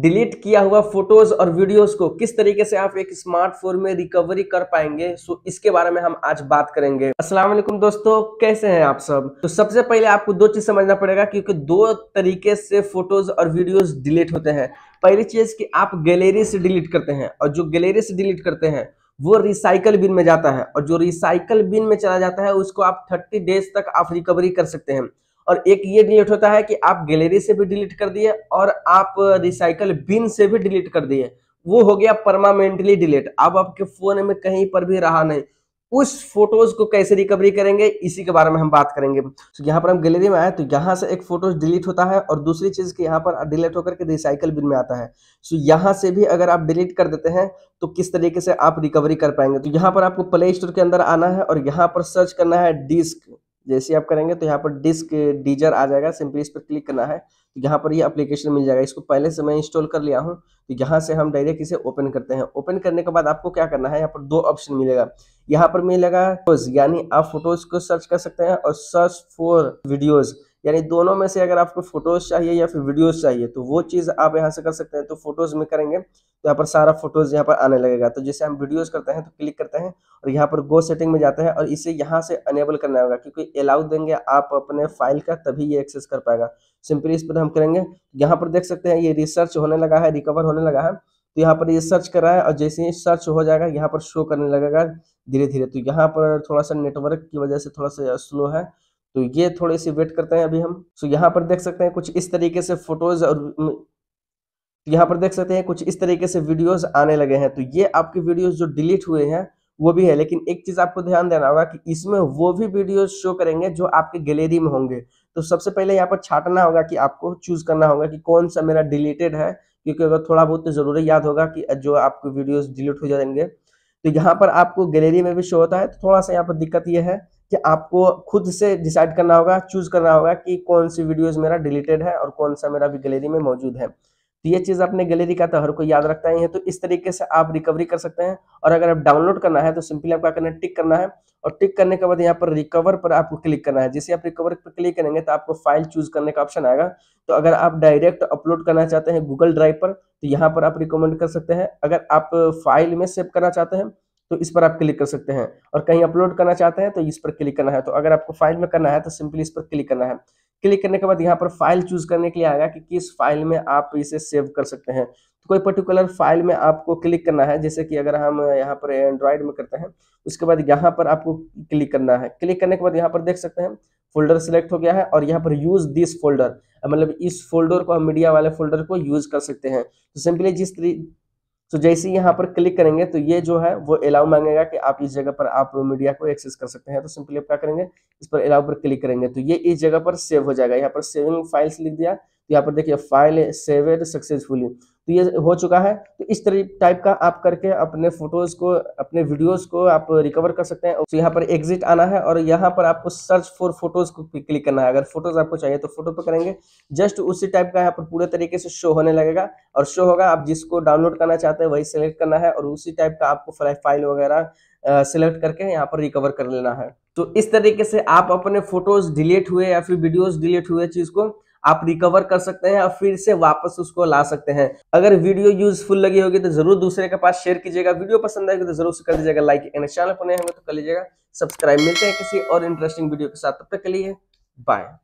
delete किया हुआ photos और वीडियोस को किस तरीके से आप एक स्मार्टफोन में रिकवरी कर पाएंगे सो इसके बारे में हम आज बात करेंगे अस्सलाम वालेकुम दोस्तों कैसे हैं आप सब तो सबसे पहले आपको दो चीज समझना पड़ेगा क्योंकि दो तरीके से फोटोज और वीडियोस डिलीट होते हैं पहली चीज कि आप गैलरी से डिलीट करते हैं और जो गैलरी से डिलीट करते हैं वो रिसाइकल बिन में जाता है और जो रिसाइकल बिन में चला जाता है उसको आप थर्टी डेज तक आप रिकवरी कर सकते हैं और एक ये डिलीट होता है कि आप गैलरी से भी डिलीट कर दिए और आप रिसाइकल बिन से भी डिलीट कर दिए वो हो गया परमानेंटली डिलीट अब आपके फोन में कहीं पर भी रहा नहीं उस फोटोज को कैसे रिकवरी करेंगे इसी के बारे में हम बात करेंगे तो यहाँ पर हम गैलरी में आए तो यहाँ से एक फोटोज डिलीट होता है और दूसरी चीज की यहाँ पर डिलीट होकर के रिसाइकल बिन में आता है सो तो यहाँ से भी अगर आप डिलीट कर देते हैं तो किस तरीके से आप रिकवरी कर पाएंगे तो यहाँ पर आपको प्ले स्टोर के अंदर आना है और यहाँ पर सर्च करना है डिस्क जैसे आप करेंगे तो यहाँ पर डिस्क डीजर आ जाएगा सिंपली इस पर क्लिक करना है तो यहाँ पर ये एप्लीकेशन मिल जाएगा इसको पहले से मैं इंस्टॉल कर लिया हूँ तो यहाँ से हम डायरेक्ट इसे ओपन करते हैं ओपन करने के बाद आपको क्या करना है यहाँ पर दो ऑप्शन मिलेगा यहाँ पर मिलेगा यानी आप फोटोज को सर्च कर सकते हैं और सर्च फॉर वीडियोज़ यानी दोनों में से अगर आपको फोटोज चाहिए या फिर वीडियोज चाहिए तो वो चीज़ आप यहाँ से कर सकते हैं तो फोटोज में करेंगे तो यहाँ पर सारा फोटोज यहाँ पर आने लगेगा तो जैसे हम वीडियोज करते हैं तो क्लिक करते हैं और यहाँ पर गो सेटिंग में जाते हैं और इसे यहाँ से अनेबल करना होगा क्योंकि अलाउ देंगे आप अपने फाइल का तभी ये एक्सेस कर पाएगा सिंपली इस पर हम करेंगे यहाँ पर देख सकते हैं ये रिसर्च होने लगा है रिकवर होने लगा है तो यहाँ पर ये सर्च कर रहा है और जैसे ही सर्च हो जाएगा यहाँ पर शो करने लगेगा धीरे धीरे तो यहाँ पर थोड़ा सा नेटवर्क की वजह से थोड़ा सा स्लो है तो ये थोड़े से वेट करते हैं अभी हम सो यहाँ पर देख सकते हैं कुछ इस तरीके से फोटोज और यहाँ पर देख सकते हैं कुछ इस तरीके से वीडियोस आने लगे हैं तो ये आपके वीडियोस जो डिलीट हुए हैं वो भी है लेकिन एक चीज आपको ध्यान देना होगा कि इसमें वो भी वीडियोस शो करेंगे जो आपके गैलरी में होंगे तो सबसे पहले यहाँ पर छाटना होगा कि आपको चूज करना होगा कि कौन सा मेरा डिलीटेड है क्योंकि अगर थोड़ा बहुत तो जरूरी याद होगा कि जो आपके वीडियोज डिलीट हो जाएंगे तो यहाँ पर आपको गैलरी में भी शो होता है तो थोड़ा सा यहाँ पर दिक्कत ये है कि आपको खुद से डिसाइड करना होगा चूज करना होगा कि कौन सी वीडियोज मेरा डिलीटेड है और कौन सा मेरा भी गैलरी में मौजूद है तो ये चीज़ अपने गैलरी का तो हर कोई याद रखता ही है तो इस तरीके से आप रिकवरी कर सकते हैं और अगर आप डाउनलोड करना है तो सिंपली आपका करना है टिक करना है और टिक करने के बाद यहाँ पर रिकवर पर आपको क्लिक करना है जैसे आप रिकवर पर क्लिक करेंगे तो आपको फाइल चूज करने का ऑप्शन आएगा तो अगर आप डायरेक्ट अपलोड करना चाहते हैं गूगल ड्राइव पर तो यहाँ पर आप रिकमेंड कर सकते हैं अगर आप फाइल में सेव करना चाहते हैं तो इस पर आप क्लिक कर सकते हैं और कहीं अपलोड करना चाहते हैं तो इस पर क्लिक करना है तो अगर आपको फाइल में करना है तो सिंपली इस पर क्लिक करना है क्लिक करने के बाद यहाँ पर फाइल चूज करने के लिए आएगा कि किस फाइल में आप इसे सेव कर सकते हैं तो कोई पर्टिकुलर फाइल में आपको क्लिक करना है जैसे कि अगर हम यहाँ पर एंड्रॉयड में करते हैं उसके बाद यहाँ पर आपको क्लिक करना है क्लिक करने के बाद यहाँ पर देख सकते हैं फोल्डर सेलेक्ट हो गया है और यहाँ पर यूज दिस फोल्डर मतलब इस फोल्डर को हम मीडिया वाले फोल्डर को यूज कर सकते हैं तो सिंपली जिस तो जैसे यहाँ पर क्लिक करेंगे तो ये जो है वो अलाउ मांगेगा कि आप इस जगह पर आप मीडिया को एक्सेस कर सकते हैं तो सिंपली आप क्या करेंगे इस पर अलाउ पर क्लिक करेंगे तो ये इस जगह पर सेव हो जाएगा यहाँ पर सेविंग फाइल्स लिख दिया तो यहाँ पर देखिए फाइल सेवेड सक्सेसफुली तो ये हो चुका है तो इस तरह टाइप का आप करके अपने फोटोज को अपने वीडियोस को आप रिकवर कर सकते हैं तो यहाँ पर एग्जिट आना है और यहाँ पर आपको सर्च फॉर फोटोज को क्लिक करना है अगर फोटोज आपको चाहिए तो फोटो पर करेंगे जस्ट उसी टाइप का यहाँ पर पूरे तरीके से शो होने लगेगा और शो होगा आप जिसको डाउनलोड करना चाहते हैं वही सिलेक्ट करना है और उसी टाइप का आपको फाइल वगैरह सेलेक्ट करके यहाँ पर रिकवर कर लेना है तो इस तरीके से आप अपने फोटोज डिलीट हुए या फिर वीडियोज डिलीट हुए चीज़ को आप रिकवर कर सकते हैं और फिर से वापस उसको ला सकते हैं अगर वीडियो यूजफुल लगी होगी तो जरूर दूसरे के पास शेयर कीजिएगा वीडियो पसंद आएगी तो जरूर कर दीजिएगा लाइक एंड चैनल पर नए होंगे तो कर लीजिएगा सब्सक्राइब मिलते हैं किसी और इंटरेस्टिंग वीडियो के साथ तब तक के लिए बाय